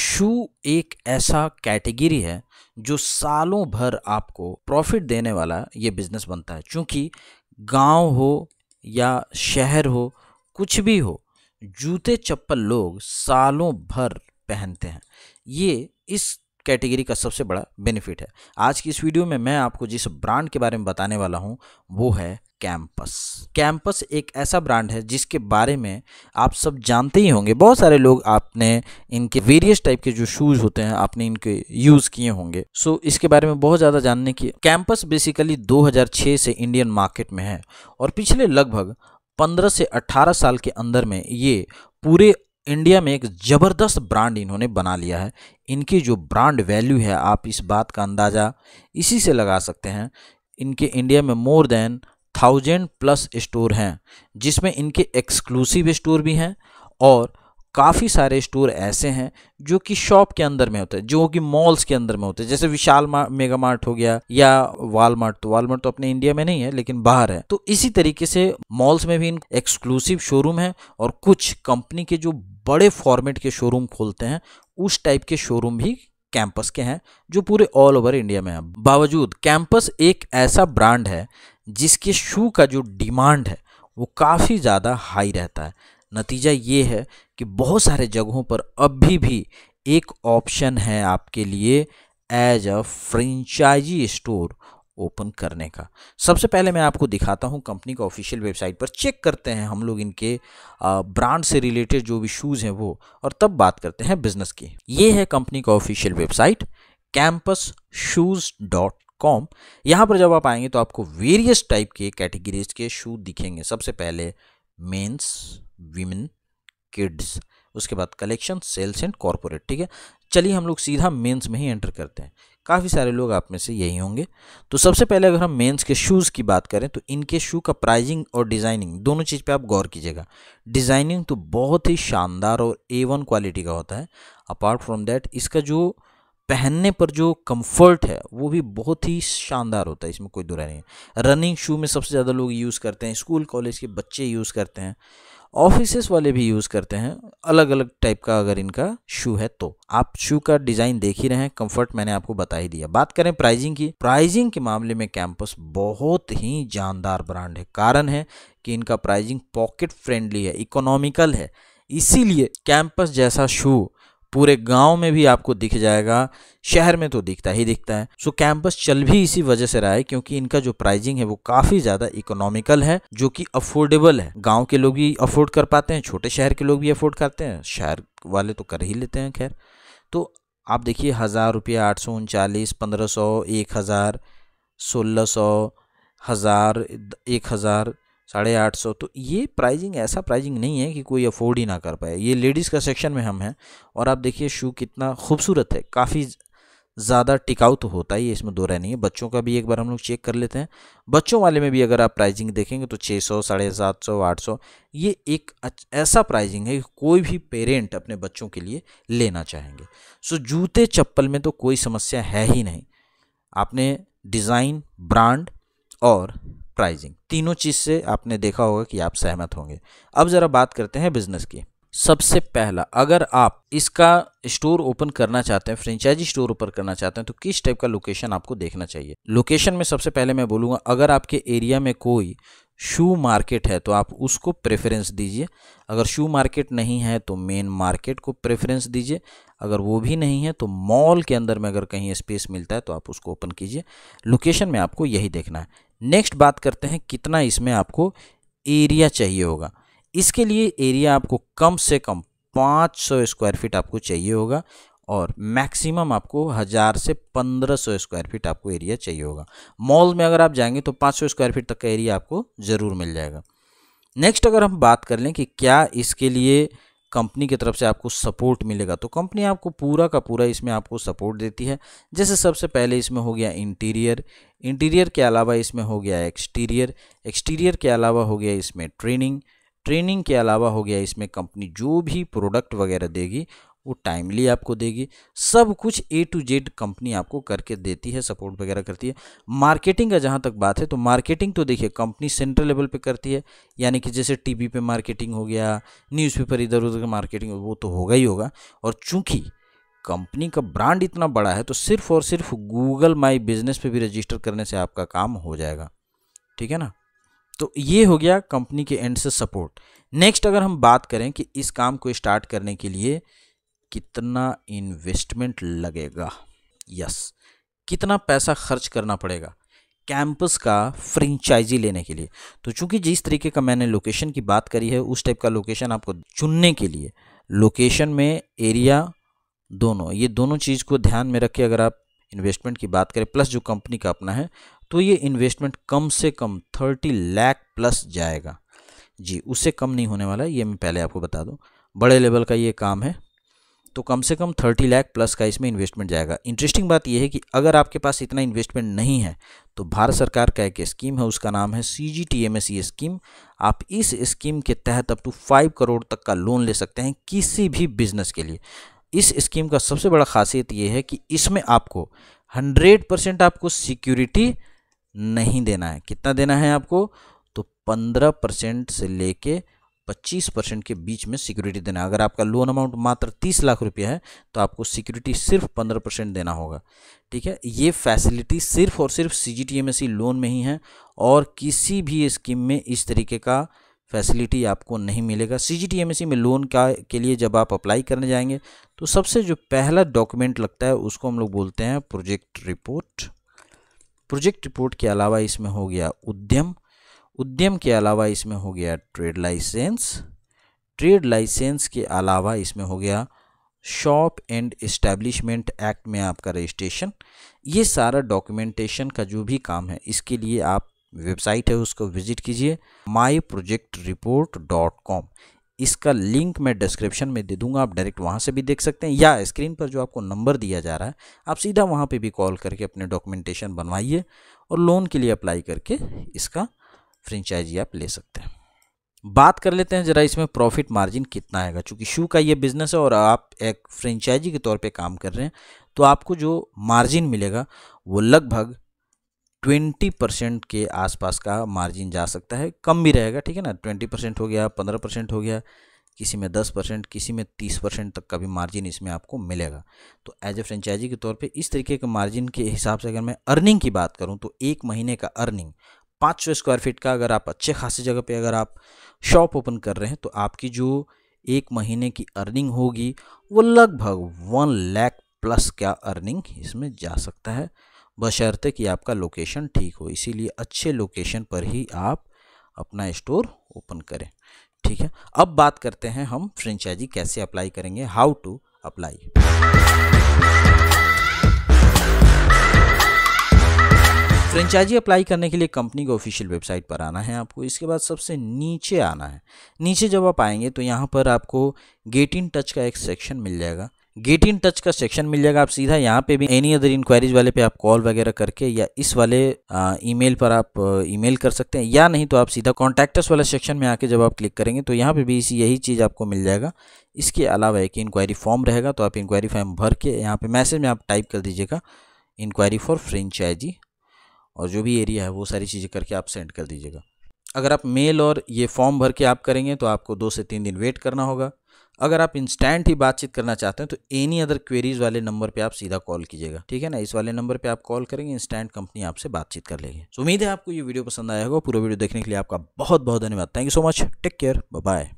शू एक ऐसा कैटेगरी है जो सालों भर आपको प्रॉफिट देने वाला ये बिज़नेस बनता है क्योंकि गांव हो या शहर हो कुछ भी हो जूते चप्पल लोग सालों भर पहनते हैं ये इस कैटेगरी का सबसे बड़ा बेनिफिट है आज की इस वीडियो में मैं आपको जिस ब्रांड के बारे में बताने वाला हूँ वो है कैंपस कैंपस एक ऐसा ब्रांड है जिसके बारे में आप सब जानते ही होंगे बहुत सारे लोग आपने इनके वेरियस टाइप के जो शूज़ होते हैं आपने इनके यूज़ किए होंगे सो so, इसके बारे में बहुत ज़्यादा जानने की कैंपस बेसिकली 2006 से इंडियन मार्केट में है और पिछले लगभग 15 से 18 साल के अंदर में ये पूरे इंडिया में एक ज़बरदस्त ब्रांड इन्होंने बना लिया है इनकी जो ब्रांड वैल्यू है आप इस बात का अंदाज़ा इसी से लगा सकते हैं इनके इंडिया में more than thousand plus store हैं जिसमें इनके एक्सक्लूसिव स्टोर भी हैं और काफ़ी सारे स्टोर ऐसे हैं जो कि शॉप के अंदर में होते हैं जो कि मॉल्स के अंदर में होते हैं जैसे विशाल मेगा मार्ट हो गया या वालमार्ट तो वालमार्ट तो अपने इंडिया में नहीं है लेकिन बाहर है तो इसी तरीके से मॉल्स में भी इन एक्सक्लूसिव शोरूम है और कुछ कंपनी के जो बड़े फॉर्मेट के शोरूम खोलते हैं उस टाइप के शोरूम भी कैंपस के हैं जो पूरे ऑल ओवर इंडिया में हैं बावजूद कैंपस एक ऐसा ब्रांड है जिसके शू का जो डिमांड है वो काफ़ी ज़्यादा हाई रहता है नतीजा ये है कि बहुत सारे जगहों पर अभी भी एक ऑप्शन है आपके लिए as a franchise store open करने का सबसे पहले मैं आपको दिखाता हूँ कंपनी का ऑफिशियल वेबसाइट पर चेक करते हैं हम लोग इनके ब्रांड से रिलेटेड जो भी शूज़ हैं वो और तब बात करते हैं बिज़नेस की ये है कंपनी का official website Campus shoes dot com यहाँ पर जब आप आएंगे तो आपको वेरियस टाइप के कैटेगरीज के शू दिखेंगे सबसे पहले मेन्स वीमेन किड्स उसके बाद कलेक्शन सेल्स एंड कॉरपोरेट ठीक है चलिए हम लोग सीधा मेन्स में ही एंटर करते हैं काफ़ी सारे लोग आप में से यही होंगे तो सबसे पहले अगर हम मेंस के शूज़ की बात करें तो इनके शू का प्राइजिंग और डिज़ाइनिंग दोनों चीज़ पे आप गौर कीजिएगा डिज़ाइनिंग तो बहुत ही शानदार और ए वन क्वालिटी का होता है अपार्ट फ्रॉम दैट इसका जो पहनने पर जो कंफर्ट है वो भी बहुत ही शानदार होता है इसमें कोई दुरा नहीं है रनिंग शू में सबसे ज़्यादा लोग यूज़ करते हैं स्कूल कॉलेज के बच्चे यूज़ करते हैं ऑफिसेस वाले भी यूज़ करते हैं अलग अलग टाइप का अगर इनका शू है तो आप शू का डिज़ाइन देख ही रहे हैं कंफर्ट मैंने आपको बता ही दिया बात करें प्राइजिंग की प्राइजिंग के मामले में कैंपस बहुत ही जानदार ब्रांड है कारण है कि इनका प्राइजिंग पॉकेट फ्रेंडली है इकोनॉमिकल है इसीलिए कैंपस जैसा शू पूरे गांव में भी आपको दिख जाएगा शहर में तो दिखता ही दिखता है सो कैंपस चल भी इसी वजह से रहा है क्योंकि इनका जो प्राइजिंग है वो काफी ज्यादा इकोनॉमिकल है जो कि अफोर्डेबल है गांव के लोग भी अफोर्ड कर पाते हैं छोटे शहर के लोग भी अफोर्ड करते हैं शहर वाले तो कर ही लेते हैं खैर तो आप देखिए हज़ार रुपया आठ सौ उनचालीस पंद्रह सौ एक हज़ार सोलह सौ हज़ार एक हज़ार साढ़े आठ सौ तो ये प्राइजिंग ऐसा प्राइजिंग नहीं है कि कोई अफोर्ड ही ना कर पाए ये लेडीज़ का सेक्शन में हम हैं और आप देखिए शू कितना खूबसूरत है काफ़ी ज़्यादा टिकाऊ तो होता ही है इसमें दो रहनी नहीं है बच्चों का भी एक बार हम लोग चेक कर लेते हैं बच्चों वाले में भी अगर आप प्राइजिंग देखेंगे तो छः सौ साढ़े सात सौ आठ सौ ये एक ऐसा प्राइजिंग है कि कोई भी पेरेंट अपने बच्चों के लिए लेना चाहेंगे सो जूते चप्पल में तो कोई समस्या है ही नहीं आपने डिज़ाइन ब्रांड और प्राइजिंग तीनों चीज़ से आपने देखा होगा कि आप सहमत होंगे अब ज़रा बात करते हैं बिजनेस की सबसे पहला अगर आप इसका स्टोर ओपन करना चाहते हैं फ्रेंचाइजी स्टोर ओपन करना चाहते हैं तो किस टाइप का लोकेशन आपको देखना चाहिए लोकेशन में सबसे पहले मैं बोलूँगा अगर आपके एरिया में कोई शू मार्केट है तो आप उसको प्रेफरेंस दीजिए अगर शू मार्केट नहीं है तो मेन मार्केट को प्रेफरेंस दीजिए अगर वो भी नहीं है तो मॉल के अंदर में अगर कहीं स्पेस मिलता है तो आप उसको ओपन कीजिए लोकेशन में आपको यही देखना है नेक्स्ट बात करते हैं कितना इसमें आपको एरिया चाहिए होगा इसके लिए एरिया आपको कम से कम 500 स्क्वायर फीट आपको चाहिए होगा और मैक्सिमम आपको हज़ार से 1500 स्क्वायर फीट आपको एरिया चाहिए होगा मॉल में अगर आप जाएंगे तो 500 स्क्वायर फीट तक का एरिया आपको ज़रूर मिल जाएगा नेक्स्ट अगर हम बात कर लें कि क्या इसके लिए कंपनी की तरफ से आपको सपोर्ट मिलेगा तो कंपनी आपको पूरा का पूरा इसमें आपको सपोर्ट देती है जैसे सबसे पहले इसमें हो गया इंटीरियर इंटीरियर के अलावा इसमें हो गया एक्सटीरियर एक्सटीरियर के अलावा हो गया इसमें ट्रेनिंग ट्रेनिंग के अलावा हो गया इसमें कंपनी जो भी प्रोडक्ट वगैरह देगी वो टाइमली आपको देगी सब कुछ ए टू जेड कंपनी आपको करके देती है सपोर्ट वगैरह करती है मार्केटिंग का जहाँ तक बात है तो मार्केटिंग तो देखिए कंपनी सेंट्रल लेवल पे करती है यानी कि जैसे टीवी पे मार्केटिंग हो गया न्यूज़पेपर इधर उधर मार्केटिंग वो तो होगा ही होगा और चूँकि कंपनी का ब्रांड इतना बड़ा है तो सिर्फ और सिर्फ गूगल माई बिजनेस पे भी रजिस्टर करने से आपका काम हो जाएगा ठीक है ना तो ये हो गया कंपनी के एंड से सपोर्ट नेक्स्ट अगर हम बात करें कि इस काम को स्टार्ट करने के लिए कितना इन्वेस्टमेंट लगेगा यस कितना पैसा खर्च करना पड़ेगा कैंपस का फ्रेंचाइजी लेने के लिए तो चूंकि जिस तरीके का मैंने लोकेशन की बात करी है उस टाइप का लोकेशन आपको चुनने के लिए लोकेशन में एरिया दोनों ये दोनों चीज़ को ध्यान में रख के अगर आप इन्वेस्टमेंट की बात करें प्लस जो कंपनी का अपना है तो ये इन्वेस्टमेंट कम से कम थर्टी लैख प्लस जाएगा जी उससे कम नहीं होने वाला ये मैं पहले आपको बता दूँ बड़े लेवल का ये काम है तो कम से कम थर्टी लाख प्लस का इसमें इन्वेस्टमेंट जाएगा इंटरेस्टिंग बात यह है कि अगर आपके पास इतना इन्वेस्टमेंट नहीं है तो भारत सरकार का एक स्कीम है उसका नाम है C G T M S scheme आप इस स्कीम के तहत अप टू फाइव करोड़ तक का लोन ले सकते हैं किसी भी बिजनेस के लिए इस स्कीम का सबसे बड़ा खासियत ये है कि इसमें आपको हंड्रेड परसेंट आपको सिक्योरिटी नहीं देना है कितना देना है आपको तो पंद्रह परसेंट से लेके पच्चीस परसेंट के बीच में सिक्योरिटी देना है अगर आपका लोन अमाउंट मात्र तीस लाख रुपया है तो आपको सिक्योरिटी सिर्फ पंद्रह परसेंट देना होगा ठीक है ये फैसिलिटी सिर्फ और सिर्फ C G T M S loan में ही है और किसी भी स्कीम में इस तरीके का फैसिलिटी आपको नहीं मिलेगा C G T M S में लोन का के लिए जब आप अप्लाई करने जाएंगे तो सबसे जो पहला डॉक्यूमेंट लगता है उसको हम लोग बोलते हैं प्रोजेक्ट रिपोर्ट प्रोजेक्ट रिपोर्ट के अलावा इसमें हो गया उद्यम उद्यम के अलावा इसमें हो गया ट्रेड लाइसेंस ट्रेड लाइसेंस के अलावा इसमें हो गया शॉप एंड इस्टेब्लिशमेंट एक्ट में आपका रजिस्ट्रेशन ये सारा डॉक्यूमेंटेशन का जो भी काम है इसके लिए आप वेबसाइट है उसको विजिट कीजिए my project report dot com इसका लिंक मैं डिस्क्रिप्शन में दे दूंगा आप डायरेक्ट वहाँ से भी देख सकते हैं या स्क्रीन पर जो आपको नंबर दिया जा रहा है आप सीधा वहाँ पे भी कॉल करके अपने डॉक्यूमेंटेशन बनवाइए और लोन के लिए अप्लाई करके इसका फ्रेंचाइजी आप ले सकते हैं बात कर लेते हैं ज़रा इसमें प्रॉफिट मार्जिन कितना आएगा चूंकि शू का ये बिज़नेस है और आप एक फ्रेंचाइजी के तौर पे काम कर रहे हैं तो आपको जो मार्जिन मिलेगा वो लगभग ट्वेंटी परसेंट के आसपास का मार्जिन जा सकता है कम भी रहेगा ठीक है ना ट्वेंटी परसेंट हो गया पंद्रह परसेंट हो गया किसी में दस परसेंट किसी में तीस परसेंट तक का भी मार्जिन इसमें आपको मिलेगा तो एज ए फ्रेंचाइजी के तौर पे इस तरीके के मार्जिन के हिसाब से अगर मैं अर्निंग की बात करूं तो एक महीने का अर्निंग पाँच सौ स्क्वायर फीट का अगर आप अच्छे खासी जगह पे अगर आप शॉप ओपन कर रहे हैं तो आपकी जो एक महीने की अर्निंग होगी वो लगभग वन लैख प्लस क्या अर्निंग इसमें जा सकता है बशर्ते कि आपका लोकेशन ठीक हो इसीलिए अच्छे लोकेशन पर ही आप अपना स्टोर ओपन करें ठीक है अब बात करते हैं हम फ्रेंचाइजी कैसे अप्लाई करेंगे how to apply franchise apply करने के लिए कंपनी के ऑफिशियल वेबसाइट पर आना है आपको इसके बाद सबसे नीचे आना है नीचे जब आप आएंगे तो यहाँ पर आपको गेट इन टच का एक सेक्शन मिल जाएगा गेट इन टच का सेक्शन मिल जाएगा आप सीधा यहाँ पे भी एनी अदर इंक्वायरीज वाले पे आप कॉल वगैरह करके या इस वाले ईमेल पर आप ईमेल कर सकते हैं या नहीं तो आप सीधा कॉन्टैक्टर्स वाला सेक्शन में आके जब आप क्लिक करेंगे तो यहाँ पे भी इसी यही चीज़ आपको मिल जाएगा इसके अलावा एक इंक्वायरी फॉर्म रहेगा तो आप इंक्वायरी फॉर्म भर के यहाँ पर मैसेज में आप टाइप कर दीजिएगा इंक्वायरी फॉर फ्रेंचाइजी और जो भी एरिया है वो सारी चीज़ें करके आप सेंड कर दीजिएगा अगर आप मेल और ये फॉर्म भर के आप करेंगे तो आपको दो से तीन दिन वेट करना होगा अगर आप इंस्टेंट ही बातचीत करना चाहते हैं तो एनी अदर क्वेरीज वाले नंबर पे आप सीधा कॉल कीजिएगा ठीक है ना इस वाले नंबर पे आप कॉल करेंगे इंस्टेंट कंपनी आपसे बातचीत कर लेगी उम्मीद है आपको ये वीडियो पसंद आया होगा पूरा वीडियो देखने के लिए आपका बहुत बहुत धन्यवाद thank you so much take care bye